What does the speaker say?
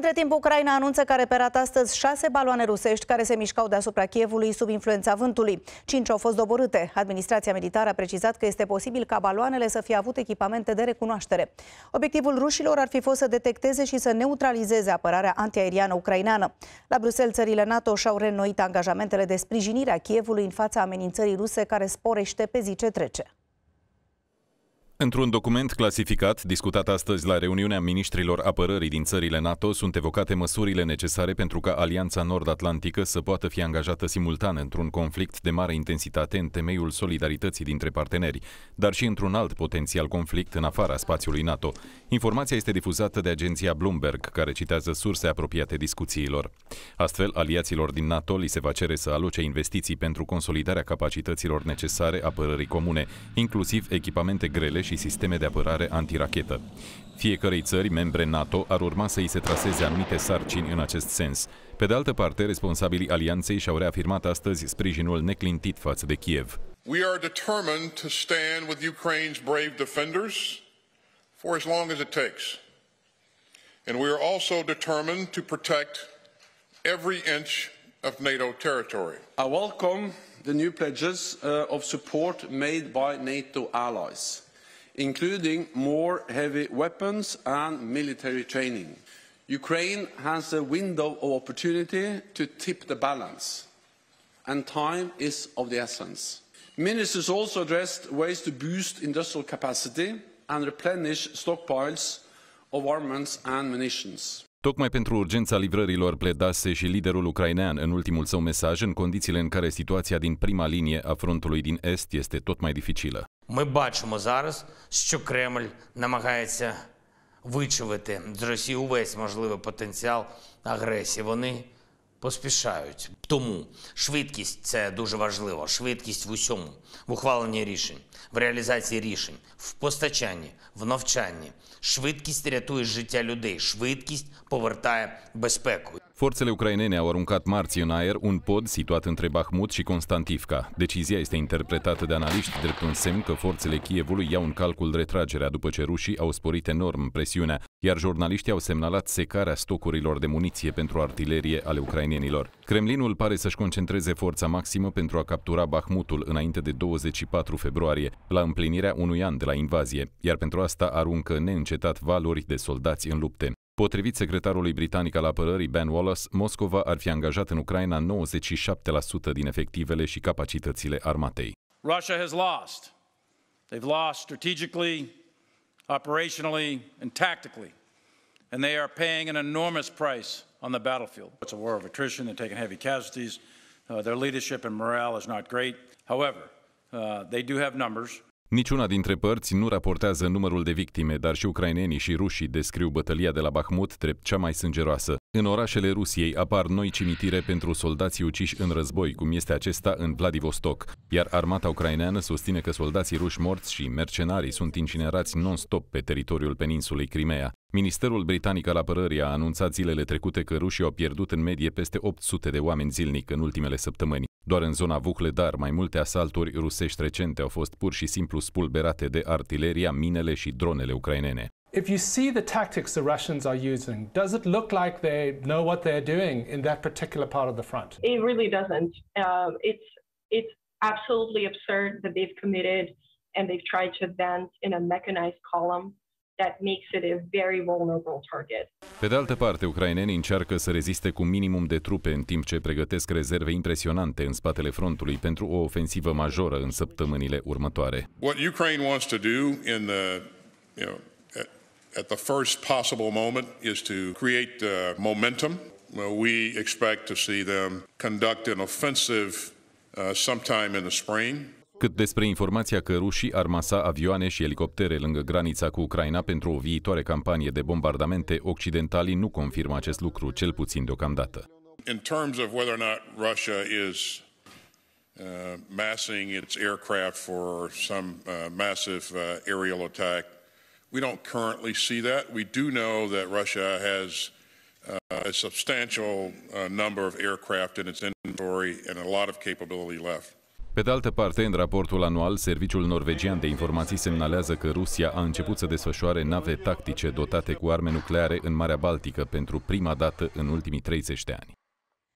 Între timp, Ucraina anunță că a reperat astăzi șase baloane rusești care se mișcau deasupra Chievului sub influența vântului. Cinci au fost doborâte. Administrația militară a precizat că este posibil ca baloanele să fie avut echipamente de recunoaștere. Obiectivul rușilor ar fi fost să detecteze și să neutralizeze apărarea antiaeriană ucraineană. La Bruxelles, țările NATO și-au reînnoit angajamentele de sprijinire a Chievului în fața amenințării ruse care sporește pe zi ce trece. Într-un document clasificat, discutat astăzi la reuniunea ministrilor apărării din țările NATO, sunt evocate măsurile necesare pentru ca Alianța Nord-Atlantică să poată fi angajată simultan într-un conflict de mare intensitate în temeiul solidarității dintre parteneri, dar și într-un alt potențial conflict în afara spațiului NATO. Informația este difuzată de agenția Bloomberg, care citează surse apropiate discuțiilor. Astfel, aliaților din NATO li se va cere să aloce investiții pentru consolidarea capacităților necesare apărării comune, inclusiv echipamente grele și sisteme de apărare antirachetă. Fiecarei țări membre NATO ar urma să îi se traseze anumite sarcini în acest sens. Pe de altă parte, responsabilii alianței și-au reafirmat astăzi sprijinul neclintit față de Kiev. We are determined to stand with Ukraine's brave defenders for as long as it takes. And we are also determined to protect every inch of NATO territory. I welcome the new pledges uh, of support made by NATO allies including more heavy weapons and military training. Ukraine has a window of opportunity to tip the balance, and time is of the essence. Ministers also addressed ways to boost industrial capacity and replenish stockpiles of armaments and munitions. Tocmai pentru urgența livrărilor pledase și liderul ucrainean în ultimul său mesaj în condițiile în care situația din prima linie a frontului din Est este tot mai dificilă. Ми бачимо зараз, що Кремль намагається вичувати з Росії увесь можливий потенціал агресії. Вони поспішають. Тому швидкість це дуже важливо. Швидкість в усьому, в ухваленні рішень, в реалізації рішень, в постачанні, в навчанні. Швидкість рятує життя людей. Швидкість повертає безпеку. Forțele ucrainene au aruncat marți în aer un pod situat între Bahmut și Constantivka. Decizia este interpretată de analiști drept un semn că forțele Kievului iau în calcul retragerea după ce rușii au sporit enorm presiunea, iar jurnaliștii au semnalat secarea stocurilor de muniție pentru artilerie ale Ucrainei ucrainienilor. Kremlinul pare să-și concentreze forța maximă pentru a captura Bahmutul înainte de 24 februarie, la împlinirea unui an de la invazie, iar pentru asta aruncă neîncetat valuri de soldați în lupte. Potrivit secretarului britanic al apărării Ben Wallace, Moscova ar fi angajat în Ucraina 97% din efectivele și capacitățile armatei. Russia has lost. They've lost strategically, operationally and tactically. And they are paying an enormous price on the battlefield. It's a war of attrition. They're taking heavy casualties. Uh, their leadership and morale is not great. However, uh, they do have numbers. Niciuna dintre părți nu raportează numărul de victime, dar și ucrainenii și rușii descriu bătălia de la Bahmut drept cea mai sângeroasă. În orașele Rusiei apar noi cimitire pentru soldații uciși în război, cum este acesta în Vladivostok, iar armata ucraineană susține că soldații ruși morți și mercenarii sunt incinerați non-stop pe teritoriul peninsulei Crimea. Ministerul Britanic al Apărării a anunțat zilele trecute că rușii au pierdut în medie peste 800 de oameni zilnic în ultimele săptămâni. Doar în zona Vuhledar, mai multe asalturi rusești recente au fost pur și simplu spulberate de artileria, minele și dronele ucrainene. if you see the tactics the Russians are using, does it look like they know what they're doing in that particular part of the front? It really doesn't. Uh, it's it's absolutely absurd that they've committed and they've tried to advance in a mechanized column that makes it a very vulnerable target. Pe de altă parte, ucrainenii încearcă să reziste cu minimum de trupe în timp ce pregătesc rezerve impresionante în spatele frontului pentru o ofensivă majoră în săptămânile următoare. What Ukraine wants to do in the, you know, at the first possible moment is to create uh, momentum. Well, we expect to see them conduct an offensive uh, sometime in the spring. Cât despre informația că rușii ar masa avioane și elicoptere lângă granița cu Ucraina pentru o viitoare campanie de bombardamente, occidentalii nu confirmă acest lucru, cel puțin deocamdată. In terms of whether or not Russia is uh, massing its aircraft for some uh, massive uh, aerial attack, We don't currently see that. We do know that Russia has uh, a substantial uh, number of aircraft in its inventory and a lot of capability left. Pe de altă parte, în raportul anual, Serviciul Norvegian de Informații semnalează că Rusia a început să desfășoare nave tactice dotate cu arme nucleare în Marea Baltică pentru prima dată în ultimii 30 de ani.